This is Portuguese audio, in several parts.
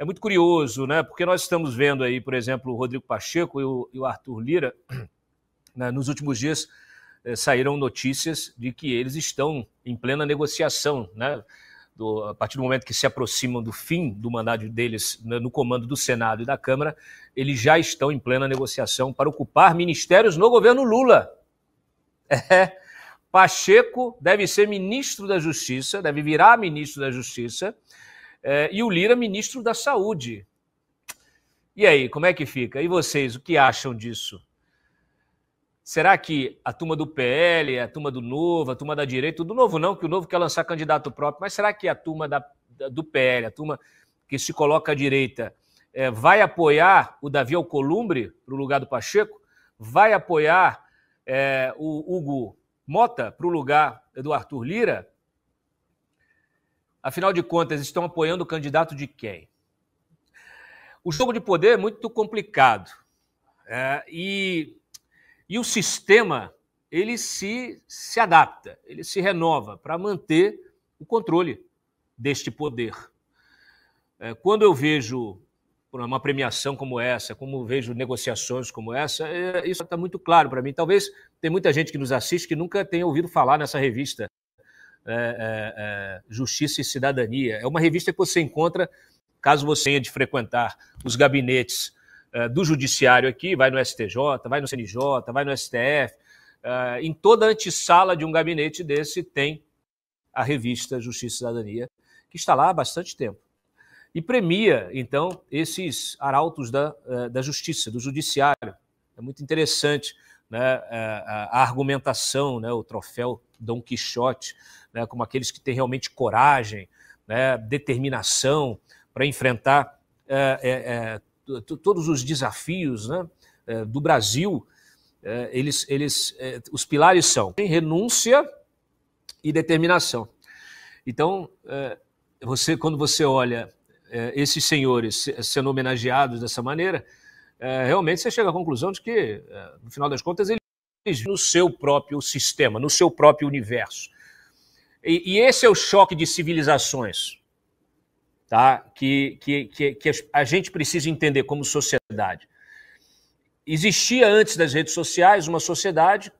é muito curioso, né? Porque nós estamos vendo aí, por exemplo, o Rodrigo Pacheco e o, e o Arthur Lira, né? nos últimos dias eh, saíram notícias de que eles estão em plena negociação, né? Do, a partir do momento que se aproximam do fim do mandato deles né, no comando do Senado e da Câmara, eles já estão em plena negociação para ocupar ministérios no governo Lula. É. Pacheco deve ser ministro da Justiça, deve virar ministro da Justiça, é, e o Lira, ministro da Saúde. E aí, como é que fica? E vocês, o que acham disso? Será que a turma do PL, a turma do Novo, a turma da direita, do Novo não, que o Novo quer lançar candidato próprio, mas será que a turma da, do PL, a turma que se coloca à direita, é, vai apoiar o Davi Alcolumbre para o lugar do Pacheco? Vai apoiar é, o Hugo Mota para o lugar do Arthur Lira? Afinal de contas, estão apoiando o candidato de quem? O jogo de poder é muito complicado. É, e, e o sistema ele se, se adapta, ele se renova para manter o controle deste poder. É, quando eu vejo uma premiação como essa, como vejo negociações como essa, é, isso está muito claro para mim. Talvez tem muita gente que nos assiste que nunca tenha ouvido falar nessa revista. É, é, é, Justiça e Cidadania. É uma revista que você encontra, caso você tenha de frequentar os gabinetes é, do Judiciário aqui, vai no STJ, vai no CNJ, vai no STF, é, em toda antessala de um gabinete desse tem a revista Justiça e Cidadania, que está lá há bastante tempo. E premia, então, esses arautos da, da justiça, do judiciário. É muito interessante né, a, a, argumentação, né, o troféu Dom Quixote, né, como aqueles que têm realmente coragem, né, determinação para enfrentar é, é, é todos os desafios né, é, do Brasil. É, eles, eles, os pilares são renúncia e determinação. Então, você quando você olha esses senhores sendo homenageados dessa maneira, realmente você chega à conclusão de que, no final das contas, eles no seu próprio sistema, no seu próprio universo. E, e esse é o choque de civilizações tá? que, que, que, que a gente precisa entender como sociedade. Existia antes das redes sociais uma sociedade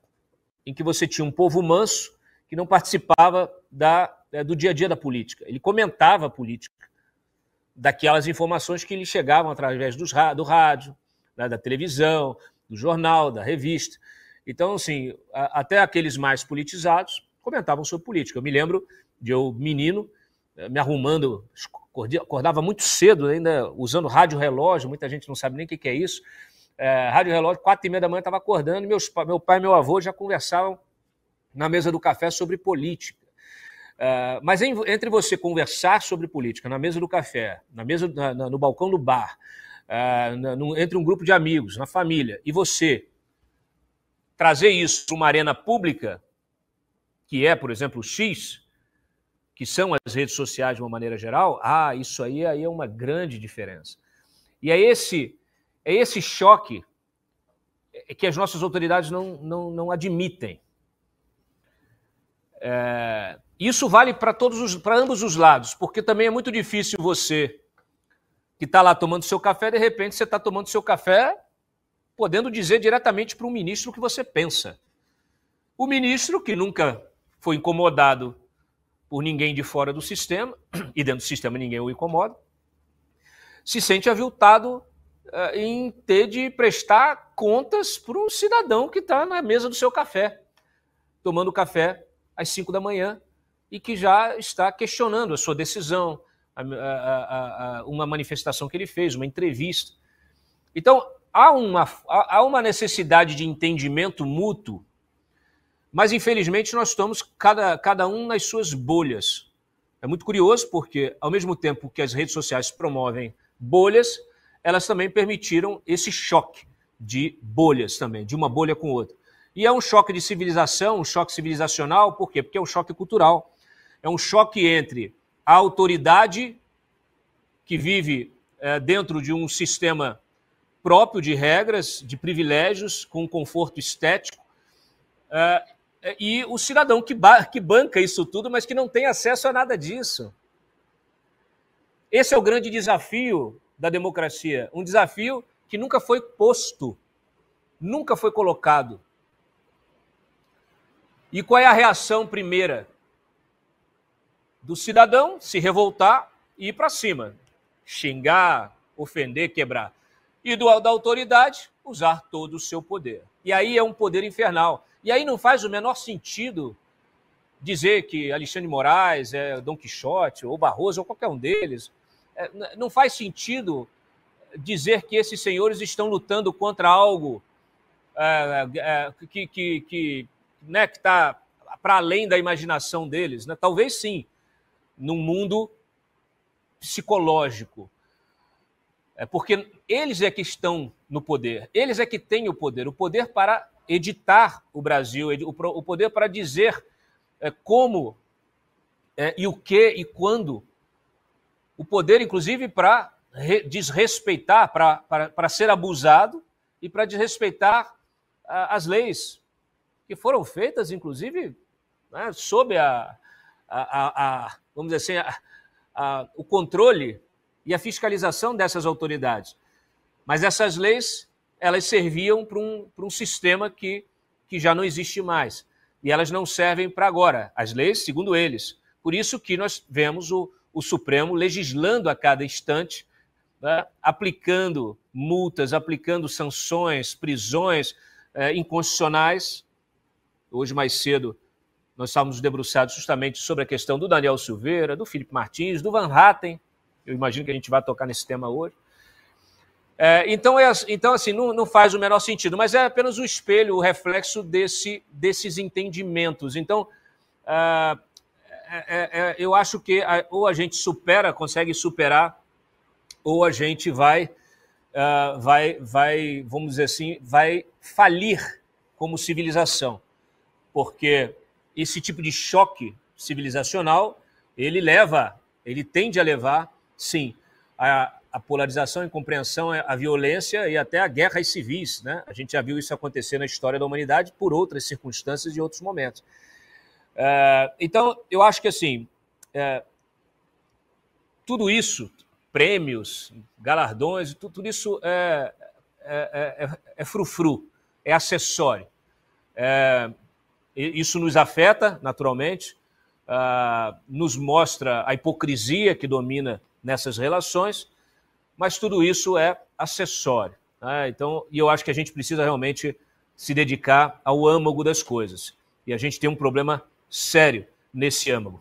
em que você tinha um povo manso que não participava da, eh, do dia a dia da política. Ele comentava a política daquelas informações que lhe chegavam através dos, do rádio, né, da televisão, do jornal, da revista. Então, assim, até aqueles mais politizados comentavam sobre política. Eu me lembro de eu, menino, eh, me arrumando, acordava muito cedo, ainda usando rádio relógio, muita gente não sabe nem o que é isso. É, rádio relógio, quatro e meia da manhã estava acordando, meus, meu pai e meu avô já conversavam na mesa do café sobre política. Eh, mas em, entre você conversar sobre política na mesa do café, na mesa na, no balcão do bar, no, entre um grupo de amigos, na família, e você trazer isso para uma arena pública, que é, por exemplo, o X, que são as redes sociais de uma maneira geral, ah, isso aí, aí é uma grande diferença. E é esse, é esse choque que as nossas autoridades não, não, não admitem. É, isso vale para todos os, para ambos os lados, porque também é muito difícil você que está lá tomando seu café, de repente você está tomando seu café podendo dizer diretamente para um ministro o que você pensa. O ministro que nunca foi incomodado por ninguém de fora do sistema, e dentro do sistema ninguém o incomoda, se sente aviltado uh, em ter de prestar contas para um cidadão que está na mesa do seu café, tomando café às 5 da manhã e que já está questionando a sua decisão, a, a, a, uma manifestação que ele fez, uma entrevista. Então, há uma, há uma necessidade de entendimento mútuo mas, infelizmente, nós estamos cada, cada um nas suas bolhas. É muito curioso porque, ao mesmo tempo que as redes sociais promovem bolhas, elas também permitiram esse choque de bolhas também, de uma bolha com outra. E é um choque de civilização, um choque civilizacional, por quê? Porque é um choque cultural. É um choque entre a autoridade que vive é, dentro de um sistema próprio de regras, de privilégios, com conforto estético, é, é, e o cidadão que, ba que banca isso tudo, mas que não tem acesso a nada disso. Esse é o grande desafio da democracia, um desafio que nunca foi posto, nunca foi colocado. E qual é a reação primeira do cidadão? Se revoltar e ir para cima, xingar, ofender, quebrar. E do da autoridade usar todo o seu poder. E aí é um poder infernal. E aí não faz o menor sentido dizer que Alexandre Moraes é Dom Quixote, ou Barroso, ou qualquer um deles. É, não faz sentido dizer que esses senhores estão lutando contra algo é, é, que, que, que né, está para além da imaginação deles. Né? Talvez sim, num mundo psicológico. É porque eles é que estão no poder, eles é que têm o poder, o poder para editar o Brasil, o poder para dizer é, como é, e o que e quando, o poder, inclusive, para desrespeitar, para ser abusado e para desrespeitar as leis que foram feitas, inclusive, né, sob a, a, a, vamos dizer assim, a, o controle e a fiscalização dessas autoridades. Mas essas leis elas serviam para um, para um sistema que, que já não existe mais. E elas não servem para agora, as leis, segundo eles. Por isso que nós vemos o, o Supremo legislando a cada instante, né, aplicando multas, aplicando sanções, prisões é, inconstitucionais. Hoje, mais cedo, nós estávamos debruçados justamente sobre a questão do Daniel Silveira, do Felipe Martins, do Van Hatten. Eu imagino que a gente vai tocar nesse tema hoje. É, então, é, então, assim, não, não, faz o menor sentido, mas é apenas o espelho, o reflexo desse, desses entendimentos. Então, ah, é, é, é, eu acho que a, ou a gente supera, consegue superar, ou a gente vai, ah, vai, vai, vamos dizer assim, vai falir como civilização, porque esse tipo de choque civilizacional ele leva, ele tende a levar, sim, a, a polarização, a incompreensão, eh, a violência e até a guerra e civis. Né? A gente já viu isso acontecer na história da humanidade por outras circunstâncias e outros momentos. É, então, eu acho que assim, é, tudo isso, prêmios, galardões, tudo, tudo isso é é, é, é, é, frufru, é acessório. isso nos afeta, naturalmente, ah, nos mostra a hipocrisia que domina nessas relações, mas tudo isso é acessório. Né? Então, e eu acho que a gente precisa realmente se dedicar ao âmago das coisas. E a gente tem um problema sério nesse âmago.